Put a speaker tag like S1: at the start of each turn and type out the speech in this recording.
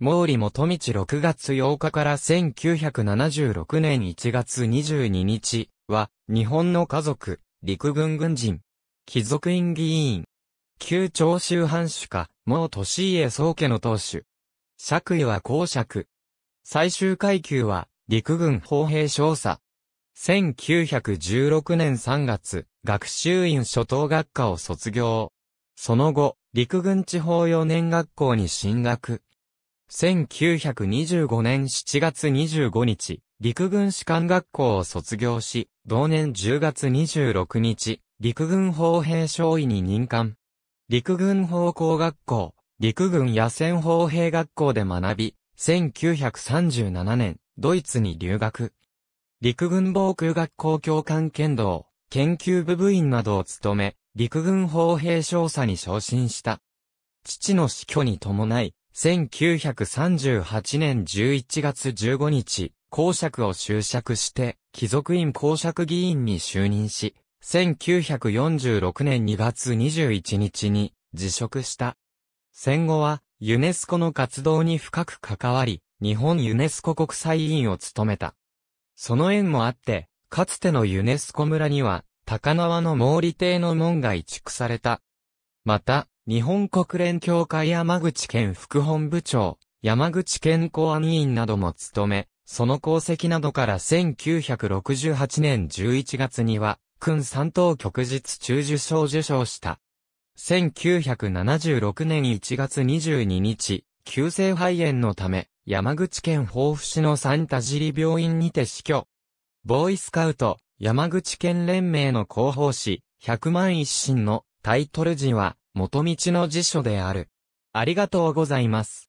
S1: 毛利元道6月8日から1976年1月22日は、日本の家族、陸軍軍人、貴族院議員、旧長州藩主家、毛利家宗家の当主。爵位は公爵。最終階級は、陸軍砲兵少佐。1916年3月、学習院初等学科を卒業。その後、陸軍地方4年学校に進学。1925年7月25日、陸軍士官学校を卒業し、同年10月26日、陸軍砲兵少尉に任官。陸軍砲工学校、陸軍野戦砲兵学校で学び、1937年、ドイツに留学。陸軍防空学校教官剣道、研究部部員などを務め、陸軍砲兵少佐に昇進した。父の死去に伴い、1938年11月15日、公爵を就爵して、貴族院公爵議員に就任し、1946年2月21日に辞職した。戦後は、ユネスコの活動に深く関わり、日本ユネスコ国際委員を務めた。その縁もあって、かつてのユネスコ村には、高輪の毛利邸の門が移築された。また、日本国連協会山口県副本部長、山口県公安委員なども務め、その功績などから1968年11月には、君三等局日中受賞受賞した。1976年1月22日、急性肺炎のため、山口県防府市のサンタジリ病院にて死去。ボーイスカウト、山口県連盟の広報誌、百万一新のタイトル時は、元道の辞書である。ありがとうございます。